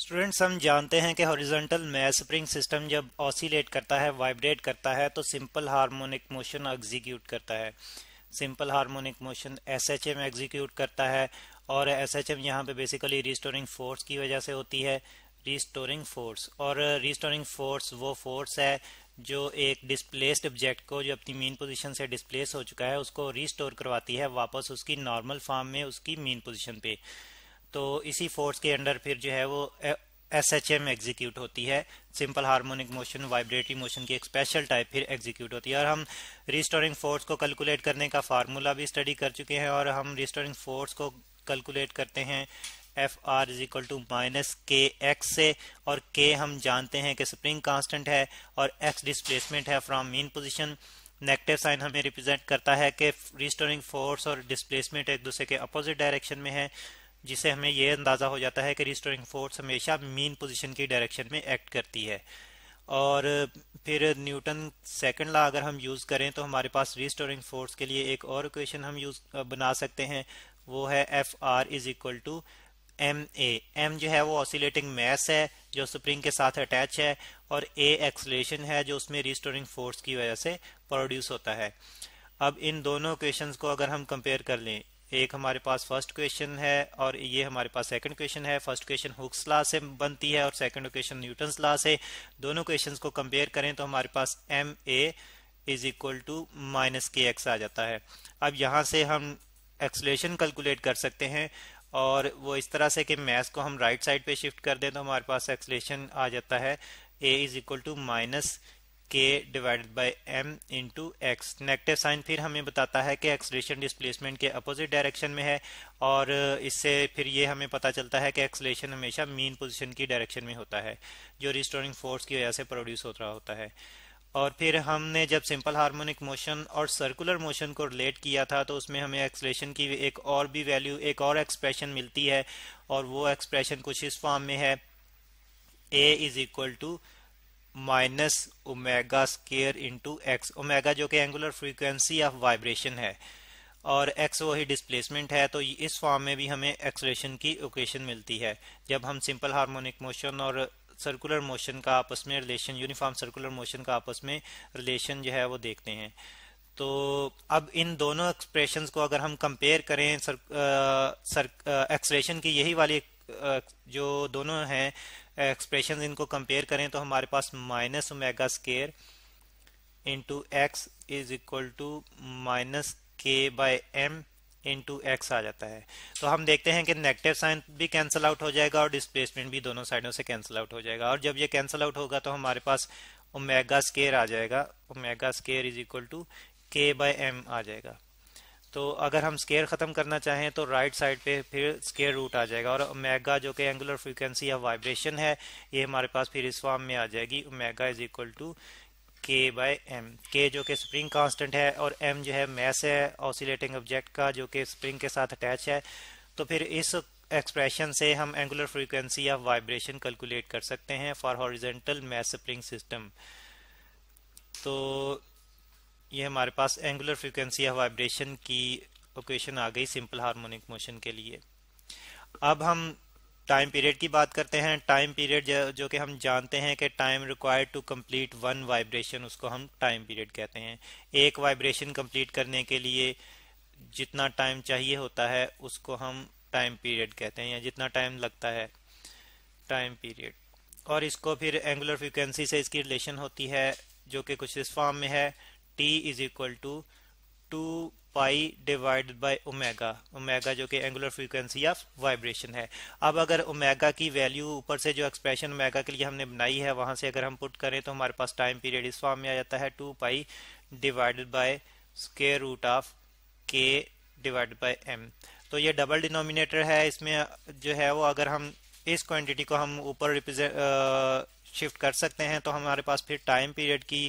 students हम जानते हैं कि हॉरिजॉन्टल मैस स्प्रिंग सिस्टम जब ऑसिलेट करता है वाइब्रेट करता है तो सिंपल हार्मोनिक मोशन एग्जीक्यूट करता है simple harmonic motion S H M execute करता है और एस एच एम यहाँ पर बेसिकली रिस्टोरिंग फोर्स की वजह से होती है रिस्टोरिंग फोर्स और रिस्टोरिंग फोर्स वो फोर्स है जो एक डिस्प्लेस्ड ऑब्जेक्ट को जो अपनी मेन पोजिशन से डिस्प्लेस हो चुका है उसको रिस्टोर करवाती है वापस उसकी नॉर्मल फॉर्म में उसकी मेन पोजिशन पे तो इसी फोर्स के अंडर फिर जो है वो एस एच एम एग्जीक्यूट होती है simple harmonic motion vibratory motion की एक स्पेशल टाइप फिर एग्जीक्यूट होती है और हम रिस्टोरिंग फोर्स को कैलकुलेट करने का फार्मूला भी स्टडी कर चुके हैं और हम रिस्टोरिंग फोर्स को कैलकुलेट करते हैं F R is equal to minus K X से और के हम जानते हैं कि स्प्रिंग कांस्टेंट है और एक्स डिस्प्लेसमेंट है from mean position negative sign हमें रिप्रेजेंट करता है कि रिस्टोरिंग फोर्स और डिस्प्लेसमेंट एक दूसरे के अपोजिट डायरेक्शन में है जिससे हमें यह अंदाज़ा हो जाता है कि रिस्टोरिंग फोर्स हमेशा मीन पोजीशन की डायरेक्शन में एक्ट करती है और फिर न्यूटन सेकंड ला अगर हम यूज़ करें तो हमारे पास रिस्टोरिंग फोर्स के लिए एक और इक्वेशन हम यूज़ बना सकते हैं वो है F R is equal to M A M जो है वो ऑसिलेटिंग मैस है जो स्प्रिंग के साथ अटैच है और ए एक्सलेशन है जो उसमें रिस्टोरिंग फोर्स की वजह से प्रोड्यूस होता है अब इन दोनों क्वेश्चन को अगर हम कंपेयर कर लें एक हमारे पास फर्स्ट क्वेश्चन है और ये हमारे पास सेकंड क्वेश्चन है फर्स्ट क्वेश्चन हुक्स ला से बनती है और सेकंड क्वेश्चन न्यूटन ला से दोनों क्वेश्चन को कंपेयर करें तो हमारे पास M A is equal to minus K X आ जाता है अब यहाँ से हम एक्सलेशन कैलकुलेट कर सकते हैं और वो इस तरह से कि मैथ को हम राइट right साइड पे शिफ्ट कर दें तो हमारे पास एक्सलेशन आ जाता है A is equal to minus K divided by M into X negative sign फिर हमें बताता है कि एक्सलेशन डिस्प्लेसमेंट के अपोजिट डायरेक्शन में है और इससे फिर ये हमें पता चलता है कि एक्सलेशन हमेशा मीन पोजीशन की डायरेक्शन में होता है जो रिस्टोरिंग फोर्स की वजह से प्रोड्यूस हो रहा होता है और फिर हमने जब सिंपल हार्मोनिक मोशन और सर्कुलर मोशन को रिलेट किया था तो उसमें हमें एक्सलेशन की एक और भी वैल्यू एक और एक्सप्रेशन मिलती है और वो एक्सप्रेशन कुछ इस फॉर्म में है A is equal to minus omega square into X omega जो कि एंगुलर फ्रीक्वेंसी ऑफ वाइब्रेशन है और एक्स वही डिस्प्लेसमेंट है तो इस फॉर्म में भी हमें एक्सलेशन की ओकेशन मिलती है जब हम सिंपल हार्मोनिक मोशन और सर्कुलर मोशन का आपस में रिलेशन यूनिफॉर्म सर्कुलर मोशन का आपस में रिलेशन जो है वो देखते हैं तो अब इन दोनों एक्सप्रेशन को अगर हम कंपेयर करें सर, एक्सलेशन की यही वाली जो दोनों हैं एक्सप्रेशन इनको कंपेयर करें तो हमारे पास minus omega square into X is equal to minus K by M into X आ जाता है तो हम देखते हैं कि नेगेटिव साइन भी कैंसिल आउट हो जाएगा और डिस्प्लेसमेंट भी दोनों साइडों से कैंसिल आउट हो जाएगा और जब ये कैंसिल आउट होगा तो हमारे पास ओमेगा स्केयर आ जाएगा omega square is equal to K by M आ जाएगा तो अगर हम स्केयर ख़त्म करना चाहें तो राइट right साइड पे फिर स्केयर रूट आ जाएगा और ओमेगा जो कि एंगुलर फ्रीक्वेंसी या वाइब्रेशन है ये हमारे पास फिर इस फॉर्म में आ जाएगी omega is equal to K by M के जो कि स्प्रिंग कांस्टेंट है और एम जो है मैस है ऑसिलेटिंग ऑब्जेक्ट का जो कि स्प्रिंग के साथ अटैच है तो फिर इस एक्सप्रेशन से हम एंगुलर फ्रीक्वेंसी या वाइब्रेशन कैलकुलेट कर सकते हैं for horizontal mass spring system तो ये हमारे पास एंगुलर फ्रिक्वेंसी या वाइब्रेशन की ओकेशन आ गई सिंपल हार्मोनिक मोशन के लिए अब हम टाइम पीरियड की बात करते हैं टाइम पीरियड जो कि हम जानते हैं कि time required to complete one vibration उसको हम टाइम पीरियड कहते हैं एक वाइब्रेशन कंप्लीट करने के लिए जितना टाइम चाहिए होता है उसको हम टाइम पीरियड कहते हैं या जितना टाइम लगता है टाइम पीरियड और इसको फिर एंगुलर फ्रिक्वेंसी से इसकी रिलेशन होती है जो कि कुछ इस फॉर्म में है T is equal to two pi divide by omega omega जो कि एंगुलर फ्रीक्वेंसी ऑफ वाइब्रेशन है अब अगर ओमेगा की वैल्यू ऊपर से जो एक्सप्रेशन ओमेगा के लिए हमने बनाई है वहां से अगर हम पुट करें तो हमारे पास टाइम पीरियड इस फॉर्म में आ जाता है two pi divided by square root of के डिवाइड बाय एम तो ये डबल डिनोमिनेटर है इसमें जो है वो अगर हम इस क्वांटिटी को हम ऊपर शिफ्ट कर सकते हैं तो हमारे पास फिर टाइम पीरियड की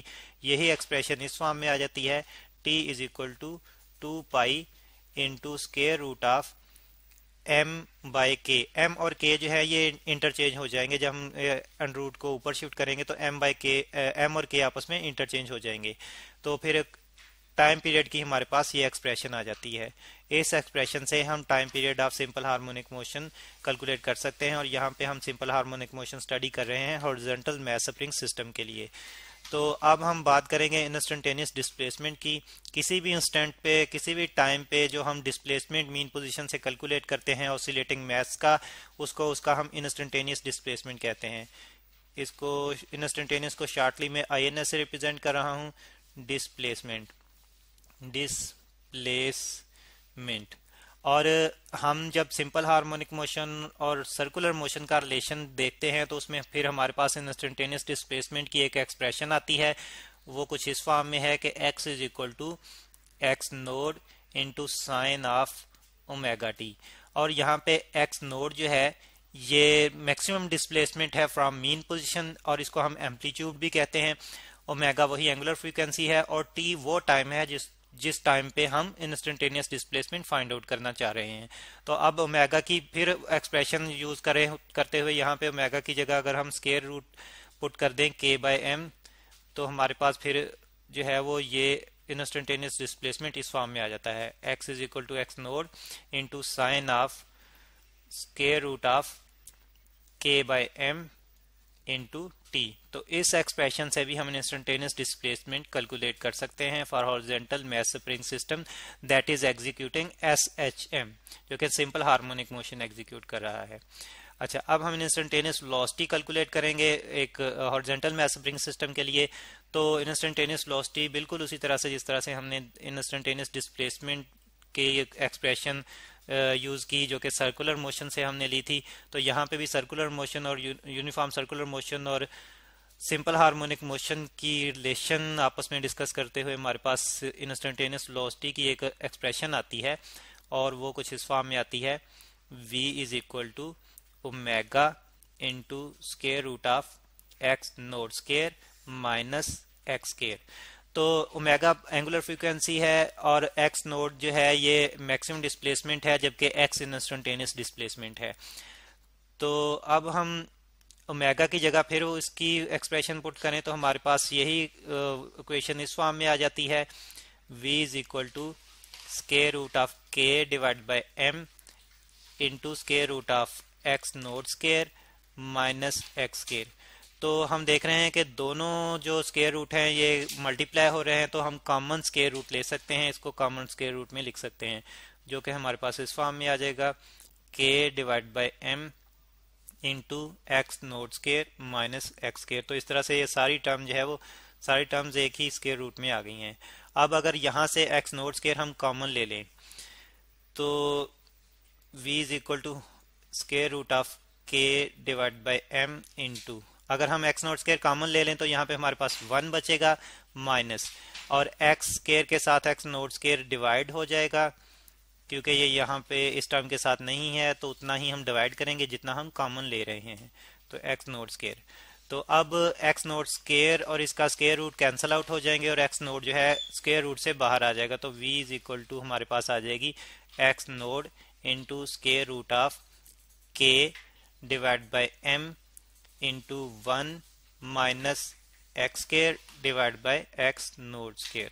यही एक्सप्रेशन इस फॉर्म में आ जाती है T is equal to two pi into square root of M by K M और के जो है ये इंटरचेंज हो जाएंगे जब हम रूट को ऊपर शिफ्ट करेंगे तो एम बाई के एम और के आपस में इंटरचेंज हो जाएंगे तो फिर टाइम पीरियड की हमारे पास ये एक्सप्रेशन आ जाती है इस एक्सप्रेशन से हम time period of simple harmonic motion calculate कर सकते हैं और यहाँ पे हम सिंपल हार्मोनिक मोशन स्टडी कर रहे हैं हॉर्जेंटल स्प्रिंग सिस्टम के लिए तो अब हम बात करेंगे इंस्टेंटेनियस डिस्प्लेसमेंट की किसी भी इंस्टेंट पे किसी भी टाइम पे जो हम डिस्प्लेसमेंट मीन पोजीशन से कैलकुलेट करते हैं ऑसिलेटिंग मैथ्स का उसको उसका हम इंस्टेंटेनियस डिस्प्लेसमेंट कहते हैं इसको इंस्टेंटेनियस को शार्टली मैं आई से रिप्रेजेंट कर रहा हूँ डिसप्लेसमेंट डिसप्लेसमेंट और हम जब सिंपल हार्मोनिक मोशन और सर्कुलर मोशन का रिलेशन देखते हैं तो उसमें फिर हमारे पास इंस्टेंटेनियस डिस्प्लेसमेंट की एक एक्सप्रेशन आती है वो कुछ इस फॉर्म में है कि x is equal to x naught into sine of omega t और यहाँ पे x नोड जो है ये मैक्सिमम डिस्प्लेसमेंट है फ्रॉम मीन पोजिशन और इसको हम एम्पलीट्यूड भी कहते हैं ओमेगा वही एंगुलर फ्रिक्वेंसी है और टी वो टाइम है जिस जिस टाइम पे हम इंस्टेंटेनियस डिस्प्लेसमेंट फाइंड आउट करना चाह रहे हैं तो अब ओमेगा की फिर एक्सप्रेशन यूज करें करते हुए यहाँ पे ओमेगा की जगह अगर हम स्केयर रूट पुट कर दें के बाय एम तो हमारे पास फिर जो है वो ये इंस्टेंटेनियस डिस्प्लेसमेंट इस फॉर्म में आ जाता है x is equal to x naught into sine of square root of k by M into t तो इस एक्सप्रेशन से भी हम इंस्टेंटेनियस डिस्प्लेसमेंट कैलकुलेट कर सकते हैं for horizontal mass spring system that is executing S H M जो कि सिंपल हार्मोनिक मोशन एग्जीक्यूट कर रहा है अच्छा अब हम इंस्टेंटेनियस वेलोसिटी कैलकुलेट करेंगे एक हॉर्जेंटल मैस स्प्रिंग सिस्टम के लिए तो इंस्टेंटेनियस वेलोसिटी बिल्कुल उसी तरह से जिस तरह से हमने इंस्टेंटेनियस डिस्प्लेसमेंट के एक्सप्रेशन यूज़ uh, की जो कि सर्कुलर मोशन से हमने ली थी तो यहाँ पे भी सर्कुलर मोशन और यूनिफॉर्म सर्कुलर मोशन और सिंपल हार्मोनिक मोशन की रिलेशन आपस में डिस्कस करते हुए हमारे पास इंस्टेंटेनियस वेलोसिटी की एक एक्सप्रेशन आती है और वो कुछ इस फॉर्म में आती है v is equal to omega into square root of x naught square minus x square तो ओमेगा एंगुलर फ्रीक्वेंसी है और एक्स नोड जो है ये मैक्सिमम डिस्प्लेसमेंट है जबकि एक्स इंस्टेंटेनियस डिस्प्लेसमेंट है तो अब हम ओमेगा की जगह फिर इसकी एक्सप्रेशन पुट करें तो हमारे पास यही इक्वेशन इस फॉर्म में आ जाती है v is equal to square root of के divide by m into square root of x naught square minus x square तो हम देख रहे हैं कि दोनों जो स्केयर रूट हैं ये मल्टीप्लाई हो रहे हैं तो हम कॉमन स्केयर रूट ले सकते हैं इसको कॉमन स्केयर रूट में लिख सकते हैं जो कि हमारे पास इस फॉर्म में आ जाएगा k divide by m into x naught square minus x square तो इस तरह से ये सारी टर्म जो है वो सारी टर्म्स एक ही स्केयर रूट में आ गई हैं अब अगर यहाँ से एक्स नोट स्केयर हम कॉमन ले लें तो v is equal to square root of के डिवाइड बाई एम इंटू अगर हम एक्स नॉट स्केयर कॉमन ले लें तो यहाँ पे हमारे पास वन बचेगा माइनस और एक्स स्केयर के साथ एक्स नोट स्केयर डिवाइड हो जाएगा क्योंकि ये यहाँ पे इस टर्म के साथ नहीं है तो उतना ही हम डिवाइड करेंगे जितना हम कॉमन ले रहे हैं तो एक्स नोट स्केयर तो अब एक्स नोट स्केयर और इसका स्केयर रूट कैंसिल आउट हो जाएंगे और एक्स नोट जो है स्केयर रूट से बाहर आ जाएगा तो वी इज इक्वल टू हमारे पास आ जाएगी x naught into square root of के divide by M into one minus x square divide by x naught square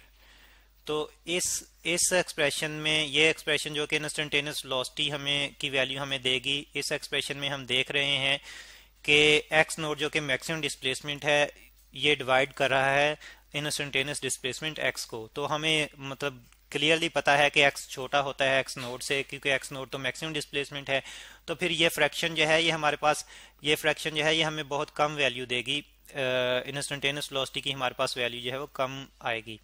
तो इस इस एक्सप्रेशन में ये एक्सप्रेशन जो कि इंस्टेंटेनियस लॉस्टी हमें की वैल्यू हमें देगी इस एक्सप्रेशन में हम देख रहे हैं कि एक्स नोट जो कि मैक्सिमम डिस्प्लेसमेंट है ये डिवाइड कर रहा है इंस्टेंटेनियस डिस्प्लेसमेंट एक्स को तो हमें मतलब क्लियरली पता है कि एक्स छोटा होता है एक्स नोड से क्योंकि एक्स नोड तो मैक्सिमम डिस्प्लेसमेंट है तो फिर ये फ्रैक्शन जो है ये हमारे पास ये फ्रैक्शन जो है ये हमें बहुत कम वैल्यू देगी इंस्टेंटेनियस वेलोसिटी की हमारे पास वैल्यू जो है वो कम आएगी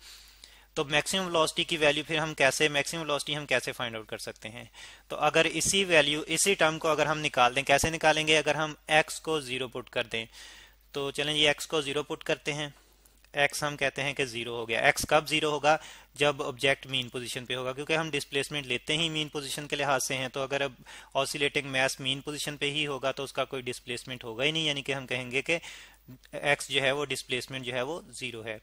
तो मैक्सिमम वेलोसिटी की वैल्यू फिर हम कैसे मैक्सिमम वेलोसिटी हम कैसे फाइंड आउट कर सकते हैं तो अगर इसी वैल्यू इसी टर्म को अगर हम निकाल दें कैसे निकालेंगे अगर हम एक्स को ज़ीरो पुट कर दें तो चलें ये एक्स को ज़ीरो पुट करते हैं एक्स हम कहते हैं कि जीरो हो गया एक्स कब जीरो होगा जब ऑब्जेक्ट मीन पोजीशन पे होगा क्योंकि हम डिस्प्लेसमेंट लेते ही मीन पोजीशन के लिहाज से हैं तो अगर अब ऑसिलेटिंग मैस मीन पोजीशन पे ही होगा तो उसका कोई डिस्प्लेसमेंट होगा ही नहीं यानी कि हम कहेंगे कि एक्स जो है वो डिस्प्लेसमेंट जो है वो जीरो है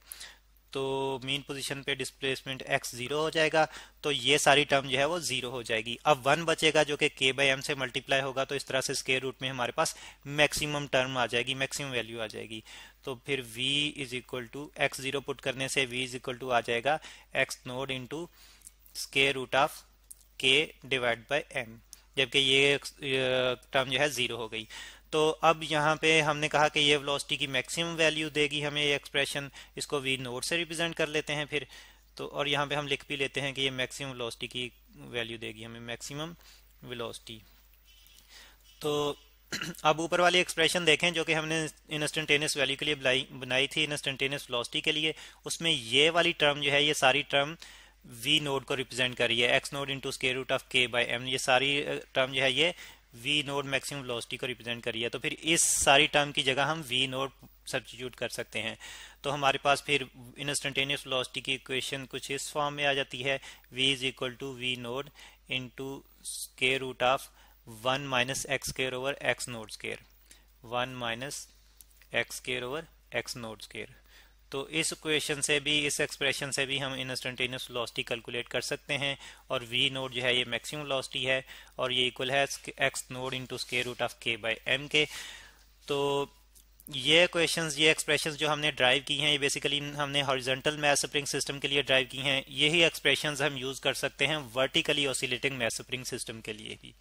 तो मीन पोजीशन पे डिस्प्लेसमेंट एक्स जीरो हो जाएगा तो ये सारी टर्म जो है वो जीरो हो जाएगी अब वन बचेगा जो कि के बाई एम से मल्टीप्लाई होगा तो इस तरह से स्केयर रूट में हमारे पास मैक्सिमम टर्म आ जाएगी मैक्सिमम वैल्यू आ जाएगी तो फिर v is equal to x zero put करने से v इज इक्वल टू आ जाएगा x naught into square root of के डिवाइड बाई एम जबकि ये टर्म जो है जीरो हो गई तो अब यहाँ पे हमने कहा कि ये वेलोसिटी की मैक्सिमम वैल्यू देगी हमें ये एक्सप्रेशन इसको वी नोट से रिप्रेजेंट कर लेते हैं फिर तो और यहाँ पे हम लिख भी लेते हैं कि ये मैक्सिमम वेलोसिटी की वैल्यू देगी हमें मैक्सिमम वेलोसिटी तो अब ऊपर वाली एक्सप्रेशन देखें जो कि हमने इंस्टेंटेनियस वैल्यू के लिए बनाई थी इंस्टेंटेनियस वेलोसिटी के लिए उसमें ये वाली टर्म जो है ये सारी टर्म वी नोड को रिप्रेजेंट कर रही है x naught into square root of k by m ये सारी टर्म जो है ये वी नोड मैक्सिमम वेलोसिटी को रिप्रेजेंट रही है तो फिर इस सारी टर्म की जगह हम वी नोड सब्सटीट्यूट कर सकते हैं तो हमारे पास फिर इंस्टेंटेनियस वेलोसिटी की इक्वेशन कुछ इस फॉर्म में आ जाती है v is equal to v naught into square root of one minus x square over x naught square one minus x square over x naught square तो इस question से भी इस एक्सप्रेशन से भी हम इंस्टेंटेनियस वेलोसिटी कैलकुलेट कर सकते हैं और वी नोड जो है ये मैक्सिमम वेलोसिटी है और ये इक्वल है x naught into square root of k by m के तो ये क्वेश्चन ये एक्सप्रेशन जो हमने ड्राइव की हैं ये बेसिकली हमने हॉरिजेंटल मैथ स्प्रिंग सिस्टम के लिए ड्राइव की हैं यही एक्सप्रेशन हम यूज़ कर सकते हैं vertically oscillating mass spring system के लिए भी